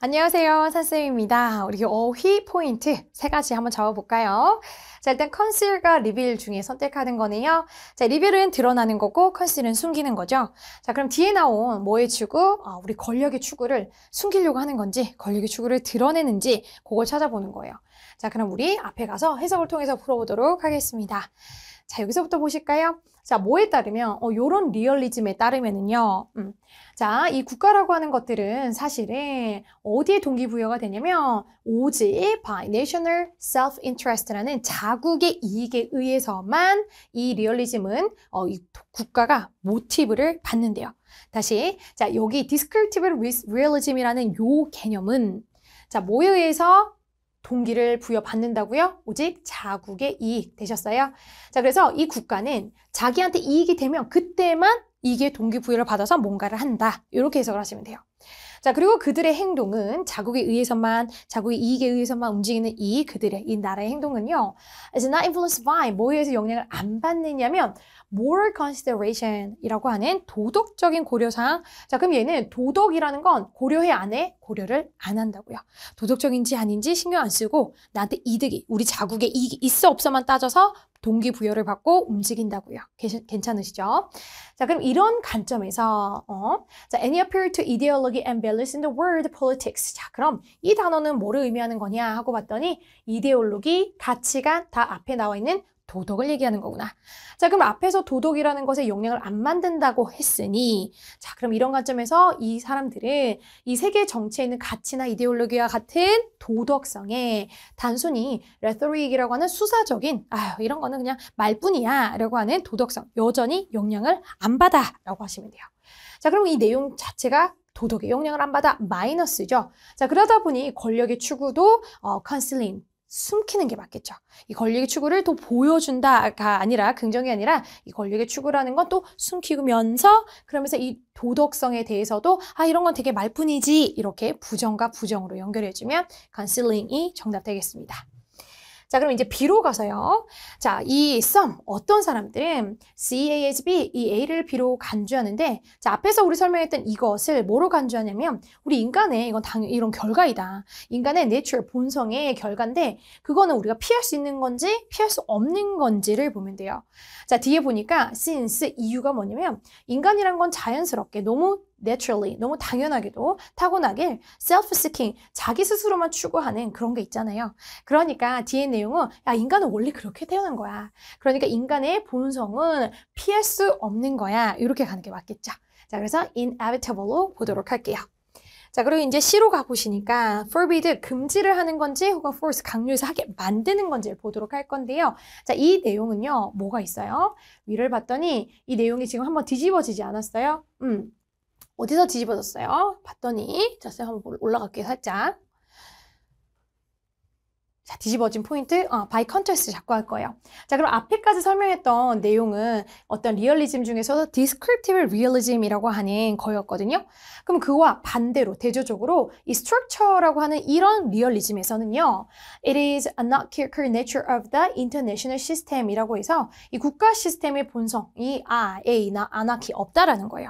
안녕하세요. 산쌤입니다. 우리 어휘 포인트 세 가지 한번 잡아볼까요? 자, 일단 컨실과 리빌 중에 선택하는 거네요. 자, 리빌은 드러나는 거고 컨실은 숨기는 거죠. 자, 그럼 뒤에 나온 뭐의 추구? 아, 우리 권력의 추구를 숨기려고 하는 건지 권력의 추구를 드러내는지 그걸 찾아보는 거예요. 자, 그럼 우리 앞에 가서 해석을 통해서 풀어보도록 하겠습니다. 자, 여기서부터 보실까요? 자, 뭐에 따르면, 어, 요런 리얼리즘에 따르면은요, 음, 자, 이 국가라고 하는 것들은 사실은 어디에 동기부여가 되냐면, 오직 by national self-interest라는 자국의 이익에 의해서만 이 리얼리즘은, 어, 이 국가가 모티브를 받는데요. 다시, 자, 여기 descriptive realism이라는 요 개념은, 자, 뭐에 의해서 동기를 부여받는다고요? 오직 자국의 이익 되셨어요? 자, 그래서 이 국가는 자기한테 이익이 되면 그때만 이게 동기부여를 받아서 뭔가를 한다. 이렇게 해석을 하시면 돼요. 자, 그리고 그들의 행동은 자국에 의해서만, 자국의 이익에 의해서만 움직이는 이 그들의, 이 나라의 행동은요, is not influenced by, 뭐에 해서 영향을 안 받느냐면, moral consideration 이라고 하는 도덕적인 고려사항. 자, 그럼 얘는 도덕이라는 건 고려해 안해 고려를 안 한다고요. 도덕적인지 아닌지 신경 안 쓰고, 나한테 이득이, 우리 자국의 이익이 있어 없어만 따져서 동기부여를 받고 움직인다고요. 괜찮으시죠? 자, 그럼 이런 관점에서 어, 자, any appeal to ideology and values in the world politics. 자, 그럼 이 단어는 뭐를 의미하는 거냐 하고 봤더니 이데올로기, 가치관 다 앞에 나와 있는 도덕을 얘기하는 거구나. 자, 그럼 앞에서 도덕이라는 것에 영향을 안 만든다고 했으니, 자, 그럼 이런 관점에서 이 사람들은 이 세계 정치에 있는 가치나 이데올로기와 같은 도덕성에 단순히 레토릭이라고 하는 수사적인, 아유, 이런 거는 그냥 말뿐이야. 라고 하는 도덕성, 여전히 영향을 안 받아. 라고 하시면 돼요. 자, 그럼 이 내용 자체가 도덕의 영향을 안 받아 마이너스죠. 자, 그러다 보니 권력의 추구도 어, 컨슬링, 숨기는 게 맞겠죠. 이 권력의 추구를 또 보여준다가 아니라 긍정이 아니라 이 권력의 추구라는 건 또 숨기면서 그러면서 이 도덕성에 대해서도 아 이런 건 되게 말뿐이지 이렇게 부정과 부정으로 연결해주면 concealing이 정답 되겠습니다. 자, 그럼 이제 B로 가서요. 자, 이 some, 어떤 사람들은 CASB, 이 A를 B로 간주하는데, 자, 앞에서 우리 설명했던 이것을 뭐로 간주하냐면, 우리 인간의, 이건 당연, 이런 결과이다. 인간의 nature, 본성의 결과인데, 그거는 우리가 피할 수 있는 건지, 피할 수 없는 건지를 보면 돼요. 자, 뒤에 보니까 since, 이유가 뭐냐면, 인간이란 건 자연스럽게 너무 naturally 너무 당연하게도 타고나길 self-seeking 자기 스스로만 추구하는 그런 게 있잖아요. 그러니까 뒤에 내용은 야 인간은 원래 그렇게 태어난 거야. 그러니까 인간의 본성은 피할 수 없는 거야. 이렇게 가는 게 맞겠죠. 자 그래서 inevitable로 보도록 할게요. 자 그리고 이제 시로 가보시니까 forbid 금지를 하는 건지 혹은 force 강요해서 하게 만드는 건지를 보도록 할 건데요. 자 이 내용은요 뭐가 있어요? 위를 봤더니 이 내용이 지금 한번 뒤집어지지 않았어요? 음 어디서 뒤집어졌어요? 봤더니 자, 쌤 한번 올라갈게요, 살짝. 자, 뒤집어진 포인트, 어, by contrast 잡고 할 거예요. 자, 그럼 앞에까지 설명했던 내용은 어떤 리얼리즘 중에서도 descriptive realism이라고 하는 거였거든요. 그럼 그와 반대로 대조적으로 이 structure라고 하는 이런 리얼리즘에서는요. It is a not c h a a r nature of the international system이라고 해서 이 국가 시스템의 본성이 아, a나 anarchy 없다라는 거예요.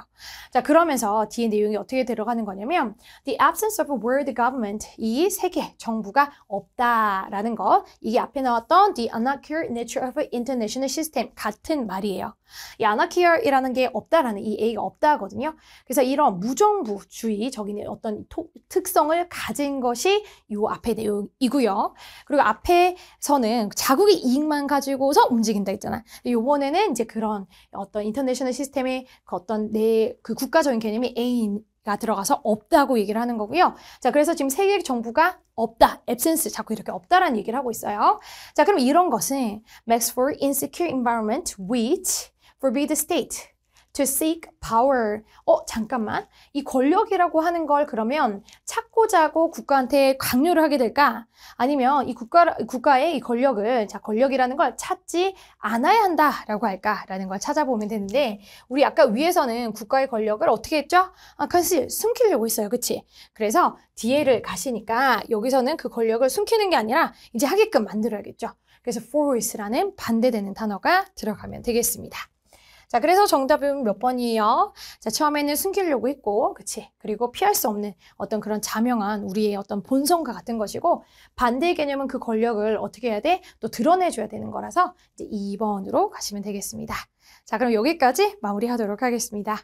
자, 그러면서 뒤에 내용이 어떻게 들어가는 거냐면 the absence of a world government 이 세계 정부가 없다 라는 거. 이게 앞에 나왔던 the a n a r c h y nature of international system 같은 말이에요. 이 a n a r c h i 이라는게 없다라는 이 a가 없다거든요. 그래서 이런 무정부주의적인 어떤 토, 특성을 가진 것이 이 앞에 내용이고요. 그리고 앞에서는 자국의 이익만 가지고서 움직인다 했잖아. 요번에는 이제 그런 어떤 인터내셔널 시스템의 그 어떤 내 그 국가적인 개념이 A인 가 들어가서 없다고 얘기를 하는 거고요. 자, 그래서 지금 세계 정부가 없다, absence 자꾸 이렇게 없다라는 얘기를 하고 있어요. 자, 그럼 이런 것은 makes for insecure environment which forbid the state to seek power. 어, 잠깐만. 이 권력이라고 하는 걸 그러면 찾고자 하고 국가한테 강요를 하게 될까? 아니면 이 국가, 국가의 이 권력을, 자, 권력이라는 걸 찾지 않아야 한다라고 할까라는 걸 찾아보면 되는데, 우리 아까 위에서는 국가의 권력을 어떻게 했죠? 아, 컨실, 숨기려고 했어요. 그치? 그래서 뒤에를 가시니까 여기서는 그 권력을 숨기는 게 아니라 이제 하게끔 만들어야겠죠. 그래서 force라는 반대되는 단어가 들어가면 되겠습니다. 자, 그래서 정답은 몇 번이에요? 자, 처음에는 숨기려고 했고, 그치? 그리고 피할 수 없는 어떤 그런 자명한 우리의 어떤 본성과 같은 것이고, 반대의 개념은 그 권력을 어떻게 해야 돼? 또 드러내줘야 되는 거라서 이제 2번으로 가시면 되겠습니다. 자, 그럼 여기까지 마무리하도록 하겠습니다.